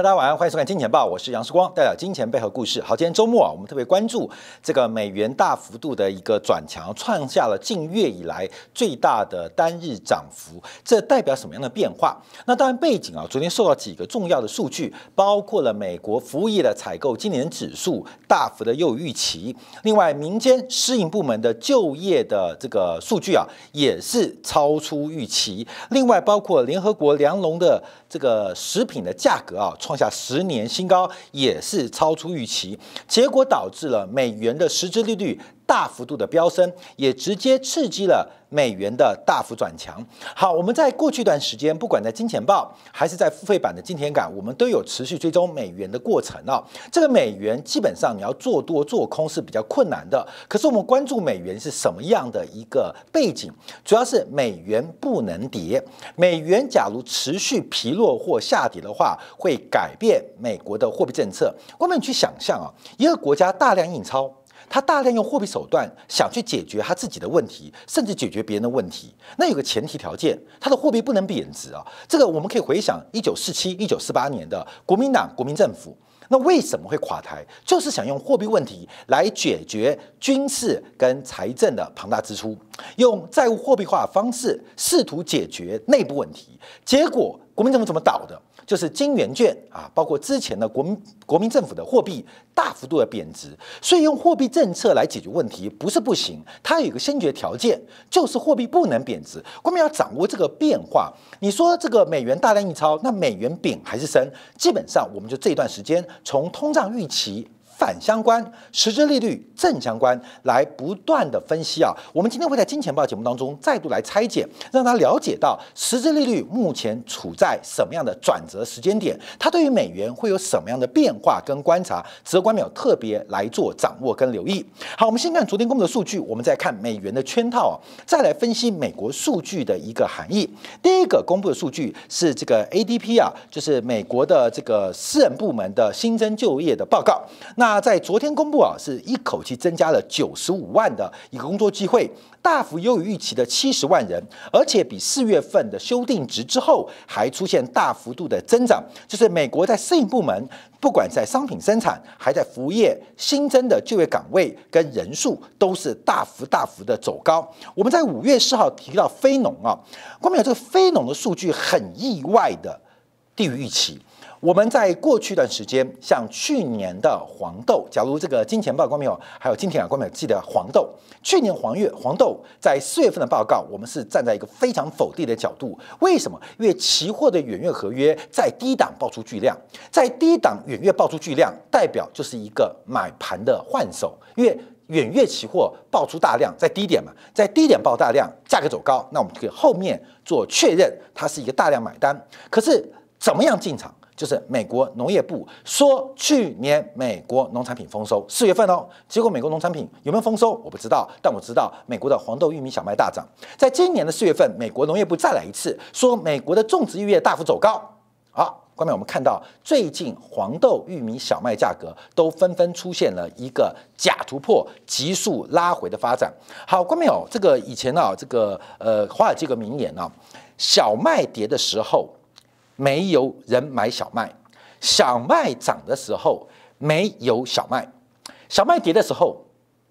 大家晚上欢迎收看《金钱报》，我是杨世光，带来金钱背后故事。好，今天周末啊，我们特别关注这个美元大幅度的一个转强，创下了近月以来最大的单日涨幅。这代表什么样的变化？那当然背景啊，昨天受到几个重要的数据，包括了美国服务业的采购今年指数大幅的又预期，另外民间私营部门的就业的这个数据啊，也是超出预期。另外包括联合国粮农的这个食品的价格啊。创下十年新高，也是超出预期，结果导致了美元的实质利率。大幅度的飙升，也直接刺激了美元的大幅转强。好，我们在过去一段时间，不管在金钱报还是在付费版的金钱港，我们都有持续追踪美元的过程啊。这个美元基本上你要做多做空是比较困难的。可是我们关注美元是什么样的一个背景？主要是美元不能跌。美元假如持续疲弱或下跌的话，会改变美国的货币政策。我们去想象啊，一个国家大量印钞。他大量用货币手段想去解决他自己的问题，甚至解决别人的问题。那有个前提条件，他的货币不能贬值啊。这个我们可以回想一九四七、一九四八年的国民党国民政府，那为什么会垮台？就是想用货币问题来解决军事跟财政的庞大支出，用债务货币化方式试图解决内部问题，结果国民政府怎么倒的？就是金圆券啊，包括之前的国民国民政府的货币大幅度的贬值，所以用货币政策来解决问题不是不行，它有一个先决条件，就是货币不能贬值，我们要掌握这个变化。你说这个美元大量印钞，那美元贬还是升？基本上我们就这段时间从通胀预期。反相关，实质利率正相关，来不断的分析啊。我们今天会在金钱报节目当中再度来拆解，让他了解到实质利率目前处在什么样的转折时间点，它对于美元会有什么样的变化跟观察，值得观众特别来做掌握跟留意。好，我们先看昨天公布的数据，我们再看美元的圈套啊，再来分析美国数据的一个含义。第一个公布的数据是这个 ADP 啊，就是美国的这个私人部门的新增就业的报告，那。那在昨天公布啊，是一口气增加了九十五万的一个工作机会，大幅优于预期的七十万人，而且比四月份的修订值之后还出现大幅度的增长。就是美国在适应部门，不管在商品生产，还在服务业新增的就业岗位跟人数，都是大幅大幅的走高。我们在五月四号提到非农啊，关面有这个非农的数据很意外的低于预期。我们在过去一段时间，像去年的黄豆，假如这个金钱豹光没有，还有金钱啊，光没有记得黄豆，去年黄月黄豆在四月份的报告，我们是站在一个非常否定的角度。为什么？因为期货的远月合约在低档爆出巨量，在低档远月爆出巨量，代表就是一个买盘的换手。因为远月期货爆出大量在低点嘛，在低点爆大量，价格走高，那我们可以后面做确认，它是一个大量买单。可是怎么样进场？就是美国农业部说，去年美国农产品丰收，四月份哦。结果美国农产品有没有丰收，我不知道。但我知道美国的黄豆、玉米、小麦大涨。在今年的四月份，美国农业部再来一次，说美国的种植业大幅走高。好，关面我们看到最近黄豆、玉米、小麦价格都纷纷出现了一个假突破、急速拉回的发展。好，关面哦，这个以前呢，这个呃，华尔街的个名言呢，小麦跌的时候。没有人买小麦，小麦涨的时候没有小麦，小麦跌的时候，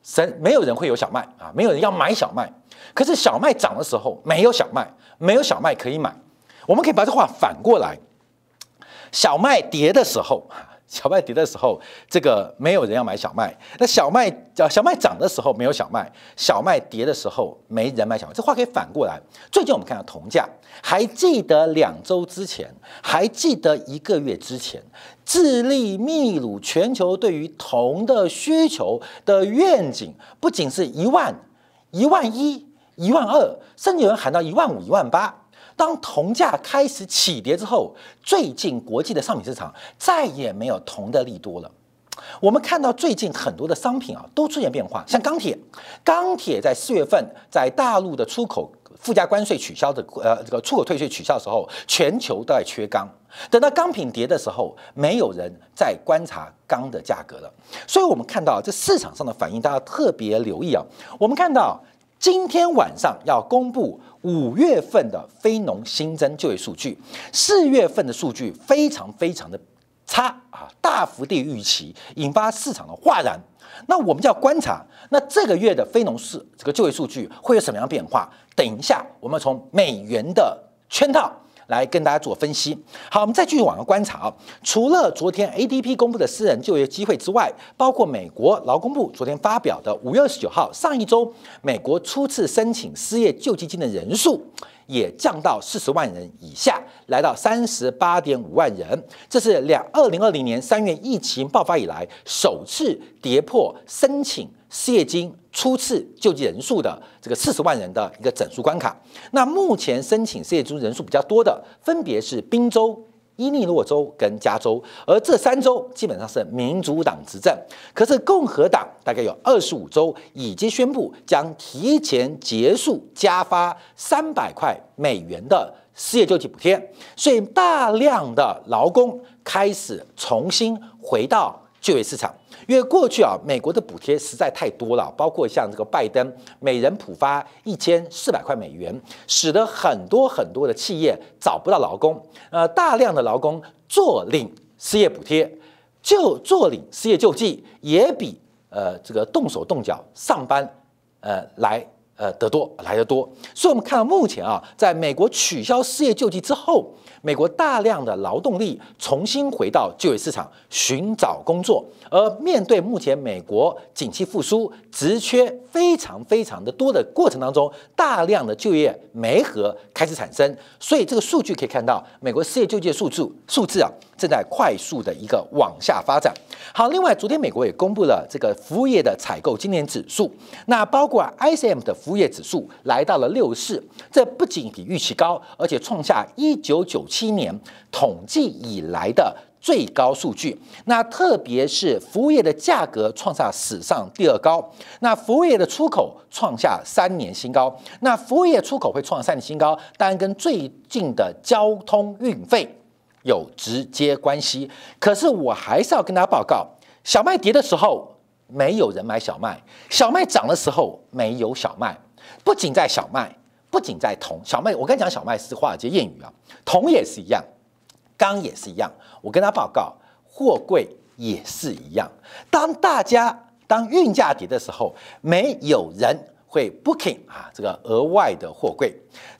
神没有人会有小麦啊，没有人要买小麦。可是小麦涨的时候没有小麦，没有小麦可以买。我们可以把这话反过来，小麦跌的时候。小麦跌的时候，这个没有人要买小麦；那小麦叫小麦涨的时候没有小麦，小麦跌的时候没人买小麦。这话可以反过来。最近我们看到铜价，还记得两周之前，还记得一个月之前，智利、秘鲁全球对于铜的需求的愿景，不仅是一万、一万一、一万二，甚至有人喊到一万五、一万八。当铜价开始起跌之后，最近国际的商品市场再也没有铜的利多了。我们看到最近很多的商品啊都出现变化，像钢铁，钢铁在四月份在大陆的出口附加关税取消的呃这个出口退税取消的时候，全球都在缺钢。等到钢品跌的时候，没有人再观察钢的价格了。所以我们看到这市场上的反应，大家特别留意啊。我们看到。今天晚上要公布五月份的非农新增就业数据，四月份的数据非常非常的差啊，大幅地预期，引发市场的哗然。那我们就要观察，那这个月的非农市这个就业数据会有什么样变化？等一下，我们从美元的圈套。来跟大家做分析。好，我们再继续往下观察啊。除了昨天 ADP 公布的私人就业机会之外，包括美国劳工部昨天发表的五月二十九号上一周美国初次申请失业救济金的人数。也降到四十万人以下，来到三十八点五万人，这是两二零二零年三月疫情爆发以来首次跌破申请失业金初次救济人数的这个四十万人的一个整数关卡。那目前申请失业金人数比较多的，分别是滨州。伊利诺州跟加州，而这三州基本上是民主党执政。可是共和党大概有二十五州已经宣布将提前结束加发三百块美元的失业救济补贴，所以大量的劳工开始重新回到就业市场。因为过去啊，美国的补贴实在太多了，包括像这个拜登每人普发一千四百块美元，使得很多很多的企业找不到劳工，呃，大量的劳工坐领失业补贴，就坐领失业救济，也比呃这个动手动脚上班，呃来。呃，得多来得多，所以我们看到目前啊，在美国取消失业救济之后，美国大量的劳动力重新回到就业市场寻找工作，而面对目前美国景气复苏、职缺非常非常的多的过程当中，大量的就业没和开始产生，所以这个数据可以看到，美国失业救济数字数字啊。正在快速的一个往下发展。好，另外昨天美国也公布了这个服务业的采购今年指数，那包括 ISM 的服务业指数来到了六四，这不仅比预期高，而且创下一九九七年统计以来的最高数据。那特别是服务业的价格创下史上第二高，那服务业的出口创下三年新高。那服务业出口会创三年新高，当然跟最近的交通运费。有直接关系，可是我还是要跟大家报告：小麦跌的时候没有人买小麦，小麦涨的时候没有小麦。不仅在小麦，不仅在铜。小麦我跟你讲，小麦是华尔街谚语啊，铜也是一样，钢也是一样。我跟他报告，货柜也是一样。当大家当运价跌的时候，没有人会 booking 啊这个额外的货柜；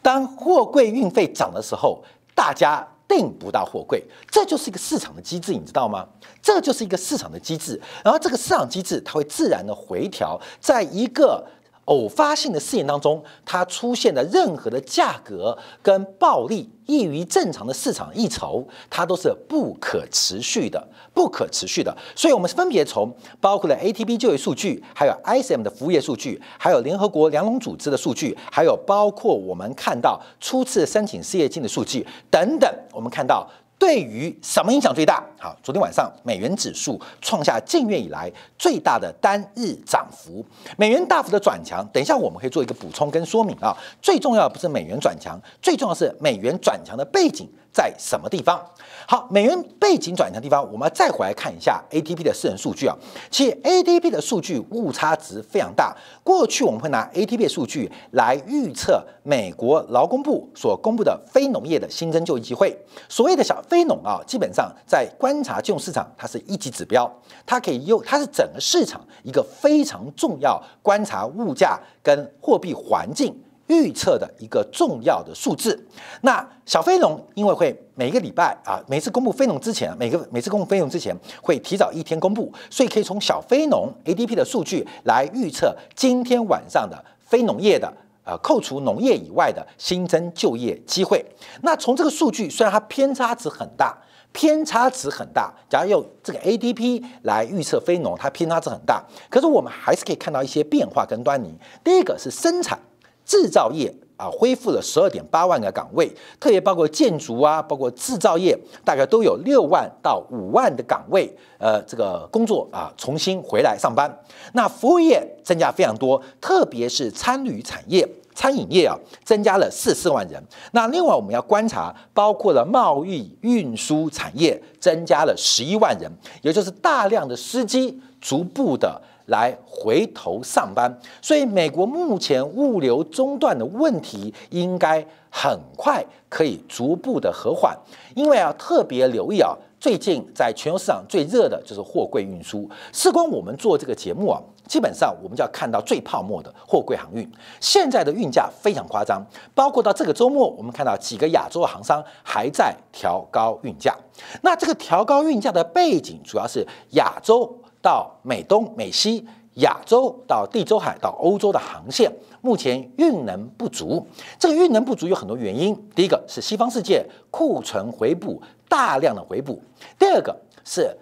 当货柜运费涨的时候，大家。订不到货柜，这就是一个市场的机制，你知道吗？这就是一个市场的机制，然后这个市场机制它会自然的回调，在一个。偶发性的事件当中，它出现的任何的价格跟暴利异于正常的市场一筹，它都是不可持续的，不可持续的。所以，我们分别从包括了 ATP 就业数据，还有 ISM 的服务业数据，还有联合国粮农组织的数据，还有包括我们看到初次申请失业金的数据等等，我们看到。对于什么影响最大？好，昨天晚上美元指数创下近月以来最大的单日涨幅，美元大幅的转强。等一下，我们可以做一个补充跟说明啊。最重要不是美元转强，最重要是美元转强的背景。在什么地方？好，美元背景转移的地方，我们再回来看一下 ADP 的私人数据啊。其实 ADP 的数据误差值非常大。过去我们会拿 ADP 数据来预测美国劳工部所公布的非农业的新增就业机会。所谓的小非农啊，基本上在观察金融市场，它是一级指标，它可以用，它是整个市场一个非常重要观察物价跟货币环境。预测的一个重要的数字。那小非农因为会每一个礼拜啊，每次公布非农之前，每个每次公布非农之前会提早一天公布，所以可以从小非农 ADP 的数据来预测今天晚上的非农业的呃扣除农业以外的新增就业机会。那从这个数据，虽然它偏差值很大，偏差值很大，假如用这个 ADP 来预测非农，它偏差值很大，可是我们还是可以看到一些变化跟端倪。第一个是生产。制造业啊，恢复了十二点八万个岗位，特别包括建筑啊，包括制造业，大概都有六万到五万的岗位，呃，这个工作啊，重新回来上班。那服务业增加非常多，特别是餐旅产业、餐饮业啊，增加了四四万人。那另外我们要观察，包括了贸易运输产业，增加了十一万人，也就是大量的司机逐步的。来回头上班，所以美国目前物流中断的问题应该很快可以逐步的和缓。因为啊，特别留意啊，最近在全球市场最热的就是货柜运输。事关我们做这个节目啊，基本上我们就要看到最泡沫的货柜航运。现在的运价非常夸张，包括到这个周末，我们看到几个亚洲航商还在调高运价。那这个调高运价的背景主要是亚洲。到美东、美西、亚洲、到地中海、到欧洲的航线，目前运能不足。这个运能不足有很多原因。第一个是西方世界库存回补，大量的回补；第二个是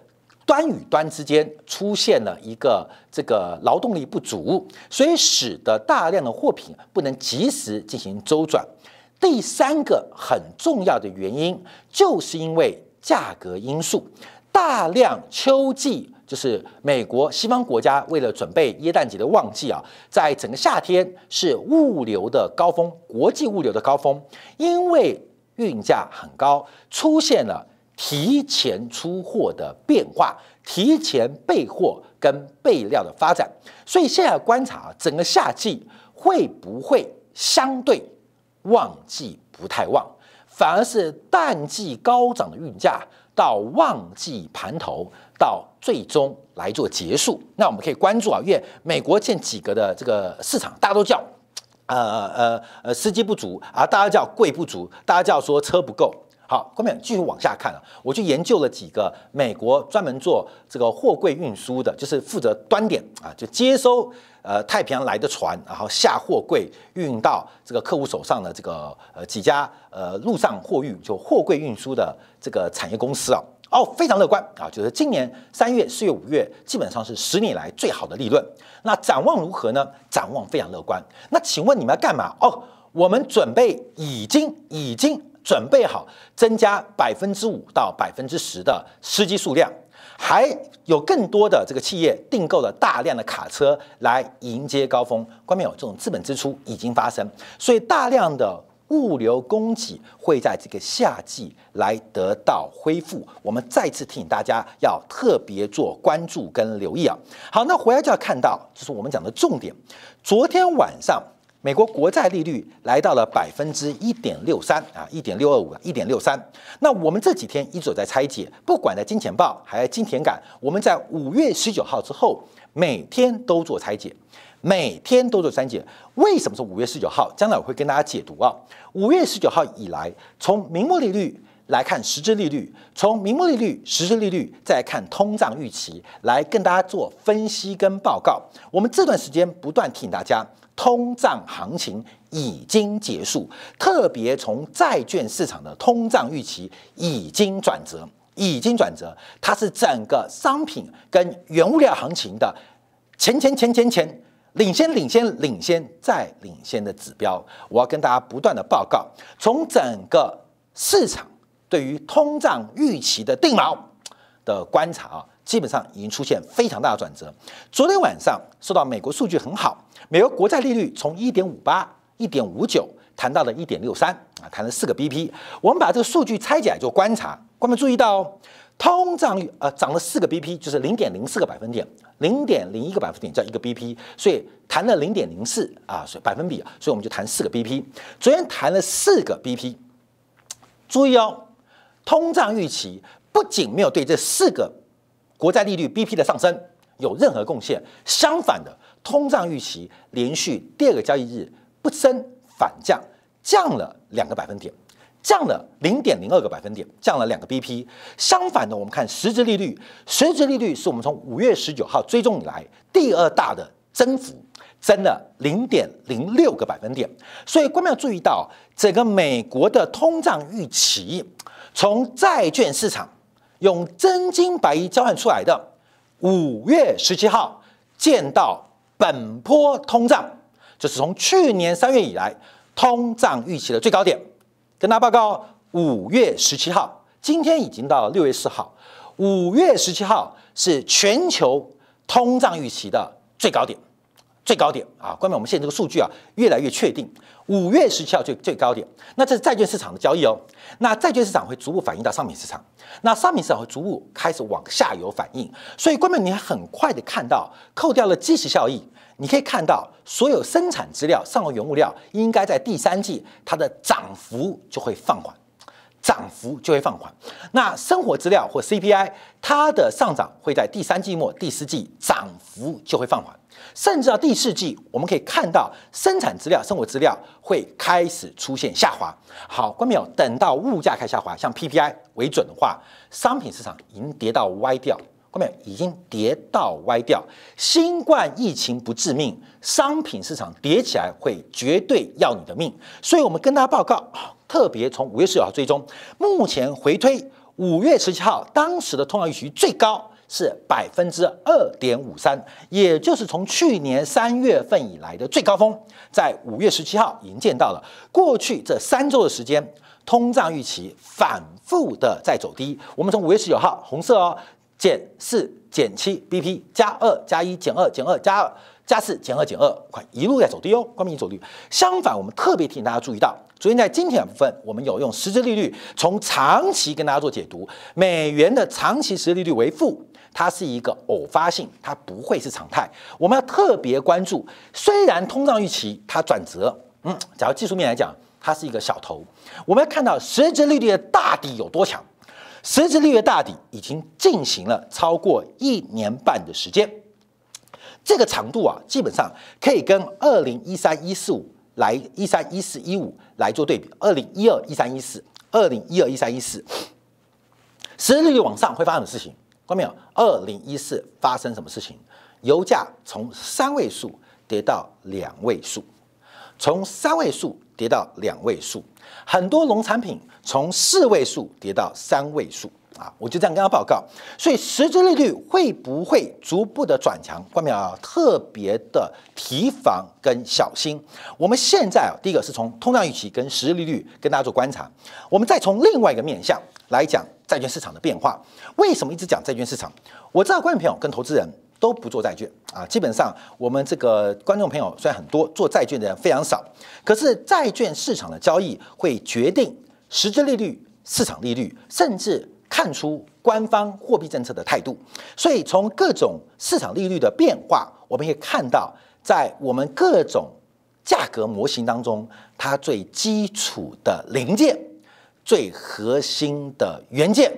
端与端之间出现了一个这个劳动力不足，所以使得大量的货品不能及时进行周转。第三个很重要的原因，就是因为价格因素，大量秋季。就是美国西方国家为了准备耶诞节的旺季啊，在整个夏天是物流的高峰，国际物流的高峰，因为运价很高，出现了提前出货的变化，提前备货跟备料的发展。所以现在观察整个夏季会不会相对旺季不太旺，反而是淡季高涨的运价。到旺季盘头，到最终来做结束，那我们可以关注啊，因为美国建几个的这个市场，大家都叫呃呃呃司机不足啊，大家叫贵不足，大家叫说车不够。好，后面继续往下看啊，我去研究了几个美国专门做这个货柜运输的，就是负责端点啊，就接收。呃，太平洋来的船，然后下货柜运到这个客户手上的这个呃几家呃陆上货运就货柜运输的这个产业公司啊，哦，非常乐观啊，就是今年三月、四月、五月基本上是十年来最好的利润。那展望如何呢？展望非常乐观。那请问你们要干嘛？哦，我们准备已经已经准备好增加百分之五到百分之十的司机数量。还有更多的这个企业订购了大量的卡车来迎接高峰，说明有这种资本支出已经发生，所以大量的物流供给会在这个夏季来得到恢复。我们再次提醒大家要特别做关注跟留意啊。好，那回来就要看到，这是我们讲的重点。昨天晚上。美国国债利率来到了百分之一点六三啊，一点六二五，一点六三。那我们这几天一直有在拆解，不管在金钱报还是金钱感，我们在五月十九号之后每天都做拆解，每天都做删减。为什么是五月十九号？将来我会跟大家解读啊。五月十九号以来，从明末利率来看，实质利率；从明末利率、实质利率再看通胀预期，来跟大家做分析跟报告。我们这段时间不断提醒大家。通胀行情已经结束，特别从债券市场的通胀预期已经转折，已经转折，它是整个商品跟原物料行情的前前前前前领先、领先、领先再领先的指标。我要跟大家不断的报告，从整个市场对于通胀预期的定锚的观察啊。基本上已经出现非常大的转折。昨天晚上受到美国数据很好，美国国债利率从一点五八、一点五九谈到了一点六三啊，谈了四个 BP。我们把这个数据拆解，就观察，我们注意到通胀率呃涨了四个 BP，就是零点零四个百分点，零点零一个百分点叫一个 BP，所以谈了零点零四啊，所以百分比啊，所以我们就谈四个 BP。昨天谈了四个 BP，注意哦，通胀预期不仅没有对这四个。国债利率 BP 的上升有任何贡献？相反的，通胀预期连续第二个交易日不升反降，降了两个百分点，降了零点零二个百分点，降了两个 BP。相反的，我们看实质利率，实质利率是我们从五月十九号追踪以来第二大的增幅，增了零点零六个百分点。所以，众要注意到整个美国的通胀预期从债券市场。用真金白银交换出来的。五月十七号见到本波通胀，这是从去年三月以来通胀预期的最高点。跟大家报告，五月十七号，今天已经到了六月四号，五月十七号是全球通胀预期的最高点。最高点啊，关门。我们现在这个数据啊越来越确定，五月十七号最最高点。那这是债券市场的交易哦，那债券市场会逐步反映到商品市场，那商品市场会逐步开始往下游反应。所以，关门，你很快的看到，扣掉了即时效益，你可以看到所有生产资料、上游原物料，应该在第三季它的涨幅就会放缓。涨幅就会放缓。那生活资料或 CPI，它的上涨会在第三季末、第四季涨幅就会放缓，甚至到第四季，我们可以看到生产资料、生活资料会开始出现下滑。好，关朋友，等到物价开始下滑，像 PPI 为准的话，商品市场已经跌到歪掉。后面已经跌到歪掉。新冠疫情不致命，商品市场叠起来会绝对要你的命。所以我们跟大家报告，特别从五月十九号追踪，目前回推五月十七号当时的通胀预期最高是百分之二点五三，也就是从去年三月份以来的最高峰，在五月十七号已经见到了。过去这三周的时间，通胀预期反复的在走低。我们从五月十九号红色哦。减四减七 bp，加二加一减二减二加二加四减二减二，快一路在走低哦，关闭走率。相反，我们特别提醒大家注意到，昨天在今天部分，我们有用实质利率从长期跟大家做解读，美元的长期实质利率为负，它是一个偶发性，它不会是常态。我们要特别关注，虽然通胀预期它转折，嗯，假如技术面来讲，它是一个小头，我们要看到实质利率的大底有多强。实字利月大底已经进行了超过一年半的时间，这个长度啊，基本上可以跟二零一三一四五来一三一四一五来做对比，二零一二一三一四，二零一二一三一四，实字利月往上会发生什么事情？看到没有？二零一四发生什么事情？油价从三位数跌到两位数，从三位数跌到两位数。很多农产品从四位数跌到三位数啊，我就这样跟他报告。所以，实质利率会不会逐步的转强？观众朋友啊，特别的提防跟小心。我们现在啊，第一个是从通胀预期跟实质利率跟大家做观察。我们再从另外一个面向来讲债券市场的变化。为什么一直讲债券市场？我知道观众朋友跟投资人。都不做债券啊，基本上我们这个观众朋友虽然很多，做债券的人非常少，可是债券市场的交易会决定实质利率、市场利率，甚至看出官方货币政策的态度。所以从各种市场利率的变化，我们可以看到，在我们各种价格模型当中，它最基础的零件、最核心的元件。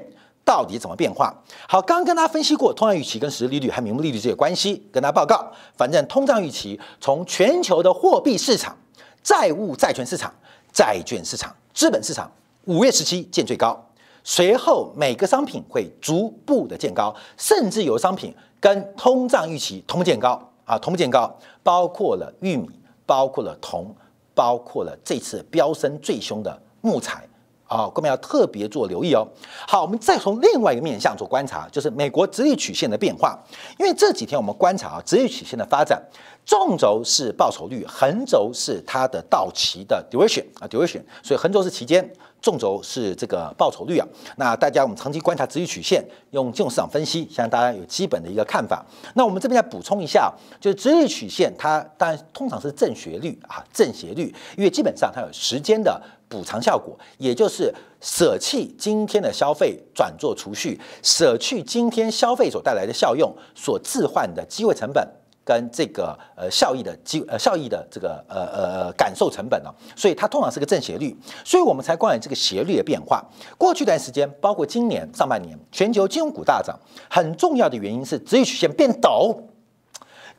到底怎么变化？好，刚跟大家分析过通胀预期跟实际利率、还名目利率这些关系，跟大家报告。反正通胀预期从全球的货币市场、债务债权市场、债券市场、资本市场，五月时期见最高，随后每个商品会逐步的见高，甚至有商品跟通胀预期同见高啊，同步见高，包括了玉米，包括了铜，包括了这次飙升最凶的木材。啊，各位要特别做留意哦。好，我们再从另外一个面向做观察，就是美国直立曲线的变化。因为这几天我们观察啊，直立曲线的发展，纵轴是报酬率，横轴是它的到期的 duration 啊 duration，所以横轴是期间，纵轴是这个报酬率啊。那大家我们长期观察直立曲线，用金融市场分析，相信大家有基本的一个看法。那我们这边再补充一下，就是直立曲线它当然通常是正斜率啊正斜率，因为基本上它有时间的。补偿效果，也就是舍弃今天的消费转做储蓄，舍去今天消费所带来的效用所置换的机会成本跟这个呃效益的机呃效益的这个呃呃感受成本呢，所以它通常是个正斜率，所以我们才关于这个斜率的变化。过去一段时间，包括今年上半年，全球金融股大涨，很重要的原因是职业曲线变陡，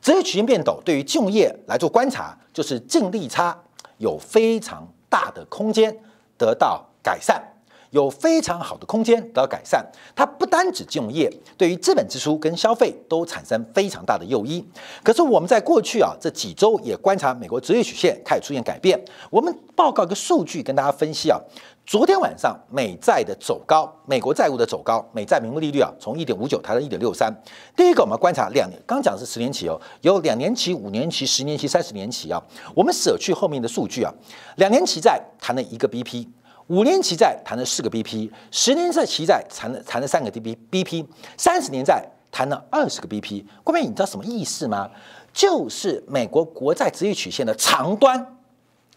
职业曲线变陡对于金融业来做观察，就是净利差有非常。大的空间得到改善。有非常好的空间得到改善，它不单指金融业，对于资本支出跟消费都产生非常大的诱因。可是我们在过去啊这几周也观察，美国职业曲线开始出现改变。我们报告一个数据跟大家分析啊，昨天晚上美债的走高，美国债务的走高，美债名目利率啊从一点五九抬到一点六三。第一个我们观察两刚讲的是十年期哦，有两年期、五年期、十年期、三十年期啊，我们舍去后面的数据啊，两年期债谈了一个 BP。五年期债谈了四个 bp，十年期债谈了谈了三个 bp，bp，三十年债谈了二十个 bp。各位，你知道什么意思吗？就是美国国债直接曲线的长端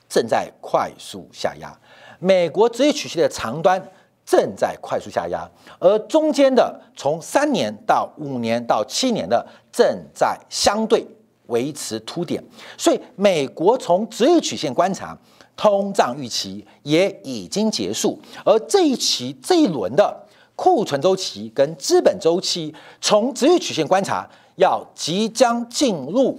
正在快速下压，美国收益曲线的长端正在快速下压，而中间的从三年到五年到七年的正在相对维持凸点。所以，美国从收益曲线观察。通胀预期也已经结束，而这一期这一轮的库存周期跟资本周期，从职业曲线观察，要即将进入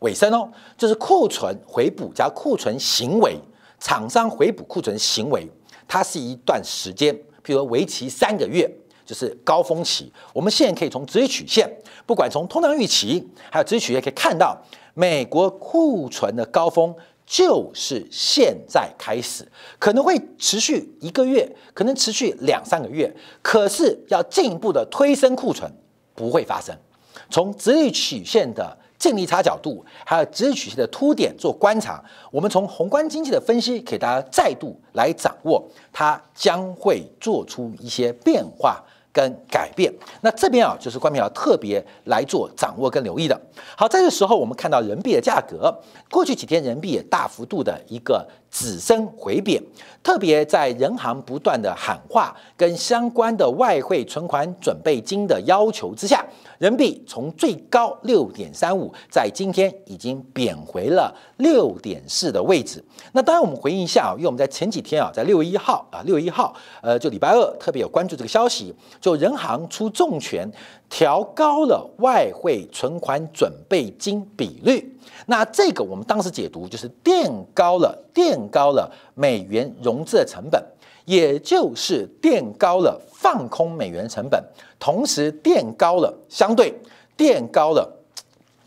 尾声哦。就是库存回补加库存行为，厂商回补库存行为，它是一段时间，譬如为期三个月，就是高峰期。我们现在可以从职业曲线，不管从通胀预期，还有职业曲线可以看到，美国库存的高峰。就是现在开始，可能会持续一个月，可能持续两三个月。可是要进一步的推升库存，不会发生。从直立曲线的净利差角度，还有直立曲线的凸点做观察，我们从宏观经济的分析，给大家再度来掌握，它将会做出一些变化。跟改变，那这边啊，就是关平要特别来做掌握跟留意的。好，在这个时候，我们看到人民币的价格，过去几天人民币也大幅度的一个。只升回贬，特别在人行不断的喊话跟相关的外汇存款准备金的要求之下，人民币从最高六点三五，在今天已经贬回了六点四的位置。那当然，我们回应一下啊，因为我们在前几天啊，在六月一号啊，六月一号，呃，就礼拜二特别有关注这个消息，就人行出重拳。调高了外汇存款准备金比率，那这个我们当时解读就是垫高了，垫高了美元融资的成本，也就是垫高了放空美元成本，同时垫高了相对垫高了。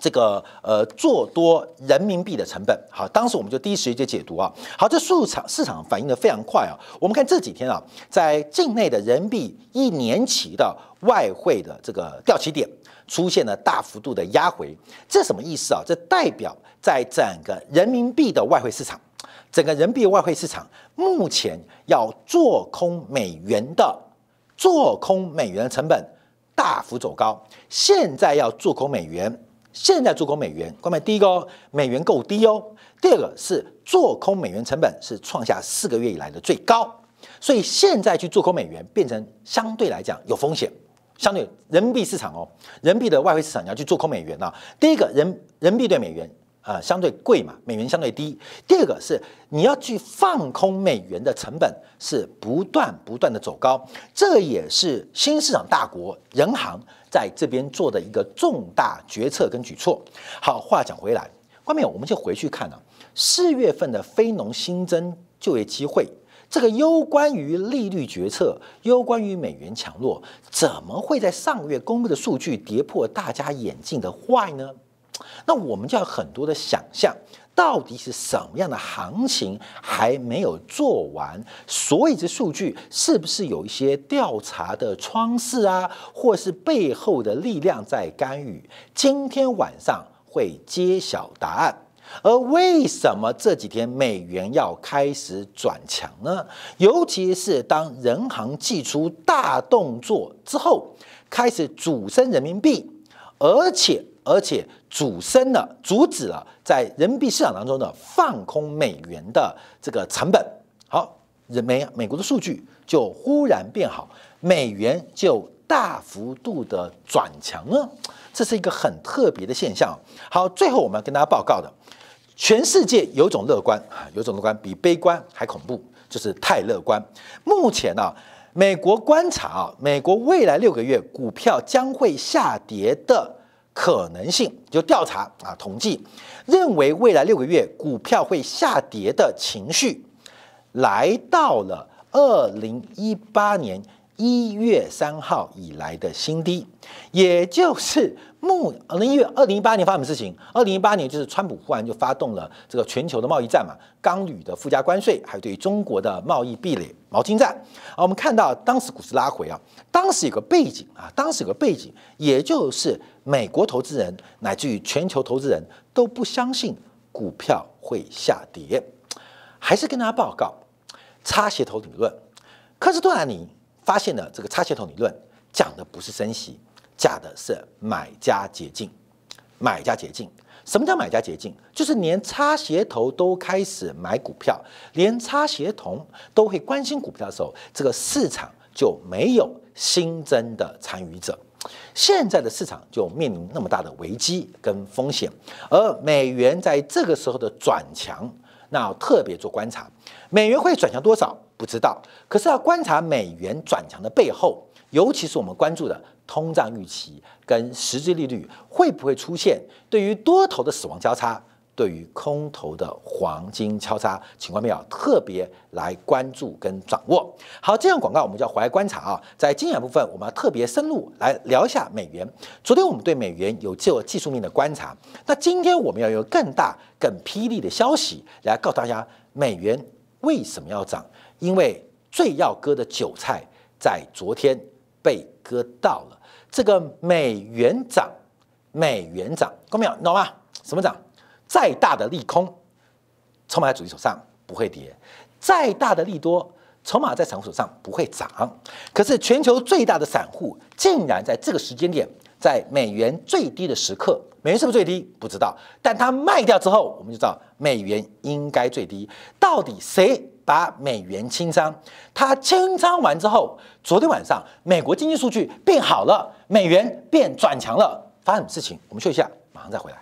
这个呃，做多人民币的成本，好，当时我们就第一时间就解读啊。好，这市场市场反应的非常快啊。我们看这几天啊，在境内的人民币一年期的外汇的这个掉期点出现了大幅度的压回，这什么意思啊？这代表在整个人民币的外汇市场，整个人民币外汇市场目前要做空美元的，做空美元的成本大幅走高，现在要做空美元。现在做空美元，关卖第一个哦，美元够低哦。第二个是做空美元成本是创下四个月以来的最高，所以现在去做空美元变成相对来讲有风险。相对人民币市场哦，人民币的外汇市场你要去做空美元呐。第一个，人人民币对美元。啊，相对贵嘛，美元相对低。第二个是你要去放空美元的成本是不断不断的走高，这也是新市场大国人行在这边做的一个重大决策跟举措。好话讲回来，下面我们就回去看呢，四月份的非农新增就业机会，这个攸关于利率决策，攸关于美元强弱，怎么会在上月公布的数据跌破大家眼镜的坏呢？那我们就要很多的想象，到底是什么样的行情还没有做完？所以这数据是不是有一些调查的窗式啊，或是背后的力量在干预？今天晚上会揭晓答案。而为什么这几天美元要开始转强呢？尤其是当人行祭出大动作之后，开始主升人民币，而且。而且主升了，阻止了在人民币市场当中的放空美元的这个成本。好，人美美国的数据就忽然变好，美元就大幅度的转强了。这是一个很特别的现象。好，最后我们要跟大家报告的，全世界有一种乐观啊，有种乐观比悲观还恐怖，就是太乐观。目前啊，美国观察啊，美国未来六个月股票将会下跌的。可能性就调查啊统计，认为未来六个月股票会下跌的情绪，来到了二零一八年。一月三号以来的新低，也就是目二零一月二零一八年发生什么事情？二零一八年就是川普忽然就发动了这个全球的贸易战嘛，钢铝的附加关税，还有对中国的贸易壁垒“毛巾战”。啊，我们看到当时股市拉回啊，当时有个背景啊，当时有个背景，也就是美国投资人乃至于全球投资人都不相信股票会下跌，还是跟大家报告“擦鞋头理论”，科斯多兰尼。发现呢，这个插线桶理论讲的不是升息，讲的是买家捷径。买家捷径，什么叫买家捷径？就是连插鞋头都开始买股票，连插鞋头都会关心股票的时候，这个市场就没有新增的参与者。现在的市场就面临那么大的危机跟风险，而美元在这个时候的转强，那特别做观察，美元会转强多少？不知道，可是要观察美元转强的背后，尤其是我们关注的通胀预期跟实际利率会不会出现对于多头的死亡交叉，对于空头的黄金交叉，请观众有特别来关注跟掌握。好，这样广告我们就要回来观察啊。在今晚部分，我们要特别深入来聊一下美元。昨天我们对美元有做技术面的观察，那今天我们要用更大、更霹雳的消息来告诉大家美元为什么要涨。因为最要割的韭菜在昨天被割到了，这个美元涨，美元涨，各位懂吗？什么涨？再大的利空，筹码在主力手上不会跌；再大的利多，筹码在散户手上不会涨。可是全球最大的散户竟然在这个时间点，在美元最低的时刻，美元是不是最低？不知道。但它卖掉之后，我们就知道美元应该最低。到底谁？把美元清仓，他清仓完之后，昨天晚上美国经济数据变好了，美元变转强了，发生什么事情？我们休息一下，马上再回来。